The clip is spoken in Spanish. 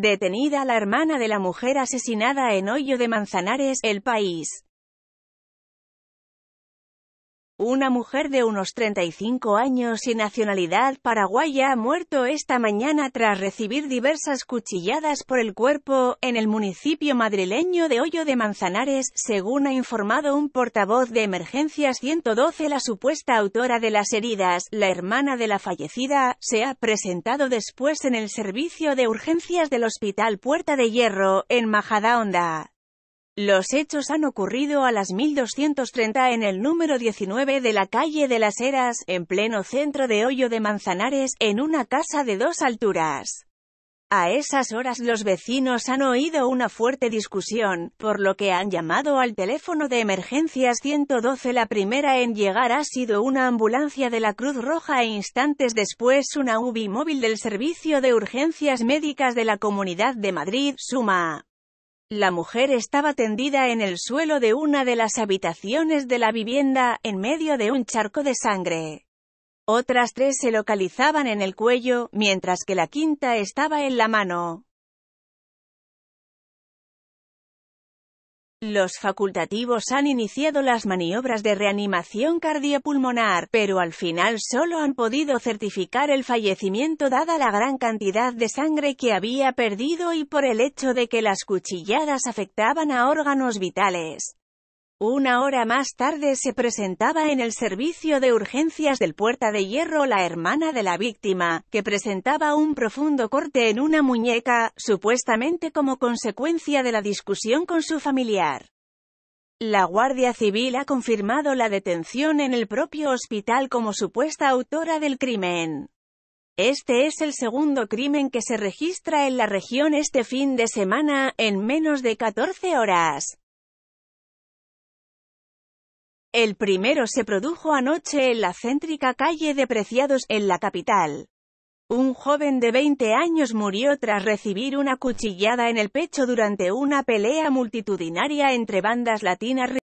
Detenida la hermana de la mujer asesinada en Hoyo de Manzanares, El País. Una mujer de unos 35 años y nacionalidad paraguaya ha muerto esta mañana tras recibir diversas cuchilladas por el cuerpo en el municipio madrileño de Hoyo de Manzanares, según ha informado un portavoz de Emergencias 112. La supuesta autora de las heridas, la hermana de la fallecida, se ha presentado después en el servicio de urgencias del Hospital Puerta de Hierro, en Majadahonda. Los hechos han ocurrido a las 1230 en el número 19 de la calle de las Heras, en pleno centro de Hoyo de Manzanares, en una casa de dos alturas. A esas horas los vecinos han oído una fuerte discusión, por lo que han llamado al teléfono de emergencias 112. La primera en llegar ha sido una ambulancia de la Cruz Roja e instantes después una UBI móvil del Servicio de Urgencias Médicas de la Comunidad de Madrid, Suma. La mujer estaba tendida en el suelo de una de las habitaciones de la vivienda, en medio de un charco de sangre. Otras tres se localizaban en el cuello, mientras que la quinta estaba en la mano. Los facultativos han iniciado las maniobras de reanimación cardiopulmonar, pero al final solo han podido certificar el fallecimiento dada la gran cantidad de sangre que había perdido y por el hecho de que las cuchilladas afectaban a órganos vitales. Una hora más tarde se presentaba en el servicio de urgencias del Puerta de Hierro la hermana de la víctima, que presentaba un profundo corte en una muñeca, supuestamente como consecuencia de la discusión con su familiar. La Guardia Civil ha confirmado la detención en el propio hospital como supuesta autora del crimen. Este es el segundo crimen que se registra en la región este fin de semana, en menos de 14 horas. El primero se produjo anoche en la céntrica calle de Preciados, en la capital. Un joven de 20 años murió tras recibir una cuchillada en el pecho durante una pelea multitudinaria entre bandas latinas.